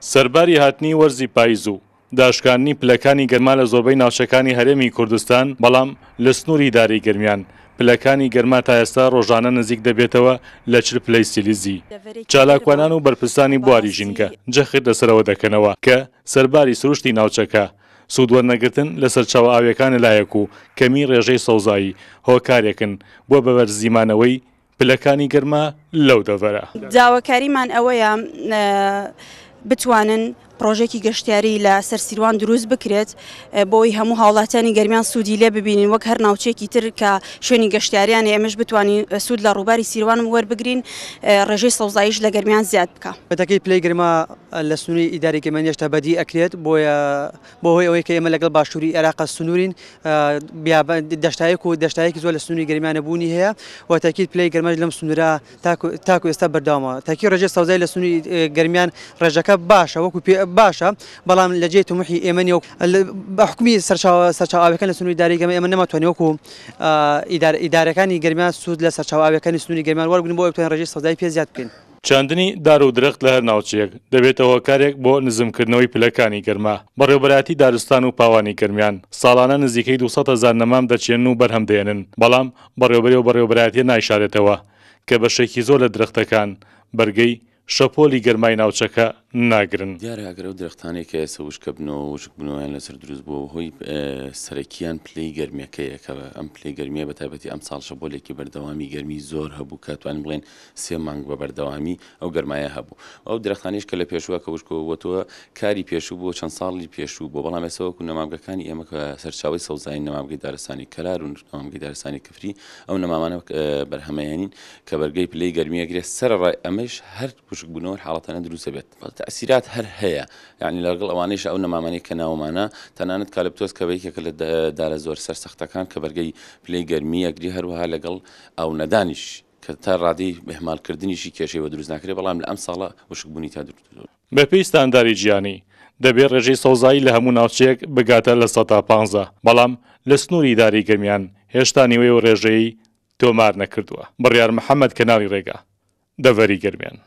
سەرباری هاتنی وەرزی پاییز و داشکاندنی پلەکانی گەرما لە زۆربەی ناوچەکانی هەرێمی کوردستان بەڵام لە سنووری داری گرمیان پلەکانی گەرما تا ئێستا ڕۆژانە نزیک دەبێتەوە لە چر پلەی سیلیزی چالاکوانان و بەرپرسانی بواری ژینگە جەخر لەسەرەوە دەکەنەوە کە سەرباری سروشتی ناوچەکە سوودوەرنەگرتن لەسەر چاوە ئاوەکان لایەک و کەمی ڕێژەی سەوزایی هۆکارێکن بۆ بەبەر زیمانەوەی پلەکانی گەرما لەو دەڤەرە جاوەکاریمان ئەوەیە بتوانن پرۆژێکی گەشتیاری لە سەرسیروان دروست بکرێت بۆی هەموو هاوڵاتانی گەرمیان سوودی لێ ببینین وەک هەر ناوچێکی تر کە شوێنی گەشتیاریان ئێمەش بتوانین سوود لە ڕووباری سیروان وەربگرین ڕێژەی سەوزایش لە گەرمیان زیاد بکە بەتەکەی پلی گرما لە سنووری ئیداری کەمەنیشتا بەدی ئەکرێت بۆیە بۆهۆی ئەوەی کە ئێمە لەگەڵ باشووری عێراق سنوورین دەشتایەک و دەشتایەکی زۆر لە سنووری گەرمیانە بوونی هەیە و تاکیید پلی گەرمەش لەم سنوورە تاکو ئێستا بەرداوامە تاکی ڕێژێ سەوزای لە سنووری گەرمیان ڕێژەکە باشە وەکو پێ باشە بەڵام لە جێ تومحی ئێمەنیەوە بە حکومی سەرچاوەکان لە سنووری داریگەمە ئێمە نەماتوانێوەکو ئیدارەکانی گەرمیان سوود لە سەرچاوەکانی سنووری گەرمان وەرگن بۆ ئەوتوان ڕژی سەدای پێ زیاد بکەین. چاندنی دار و درەخت لە هەر ناوچەیەک دەبێتەوە کارێک بۆ نزمکردنەوەی پلەکانی گەرما بەڕێبەتی دارستان و پاوانی گرمیان ساڵانە نزیکەی 200 هزار نەمام دەچێن و بەرهەم دێنن بەڵام بەڕێوبەری و بەڕێوبەتی نایشارێتەوە کە بەشێکی زۆر لە درەختەکان بەرگەی شەپۆلی گەرمای ناوچەکە ناگرن دیارەگەرە و درختانێک ئێستا وشکە بنەوە وشک بنەوەیان لەسەر دروست بوو هۆی سەرەکیان پلی گەرمیەکەیەکەوە ئەم پلی گەرمیە بە تایبەتی ئەم ساڵشە بۆلێکی بەردەوامی گەرمی زۆر هەبوو کاتوان بڵێن سێ مانگ بە بەردەوامی ئەو گەرمایە هەبوو ئەو درختانیش کە لە پێشوە کە وشکەوەتەوە کاری پێشوو بۆ چەند ساڵی پێشوو بۆ بەڵام ئێسەوە و نەمامگەکانی ئێمە کە سەرچاوی سەوزایی نەمامگەی دارستانی کەلار و نامگەی دارستانی کەفری ئەو نەمامانە بەرهەمەیانین کە بەرگەی پلی گەرمیە گرێت سەر ڕای ئەمەش هەر پوشک بوونەوە حاڵەتانە دروستە بێت تەسیرات هەر هەیە یعنی لەگەڵ ئەوانەیش ئەو نەمامانی کە ناومانە تەنانەت کالپتۆس کەوەیەکێکە لە دارە زۆر سەرسەختەکان کە بەرگەی پلەی گەرمی ئەگری هەروەها لەگەڵ ئەو نەدانیش کە تا ڕادی بەهمالکردنیشی کێشەوە دروست ناکرێت بەڵام لە ئەم ساڵە وشکبوونی تا درو بەپیستانداری گیانی دەبێت ڕێژەی سەوزایی لە هەموو ناوچەیەک بگاتە لە 150 بەڵام لە سنووری داری گەمیان هێشتا نیوەی و ڕێژەی تۆمار نەکردووە بڕیار محەممەد کەناوی ڕێگا دەڤەری گەرمیان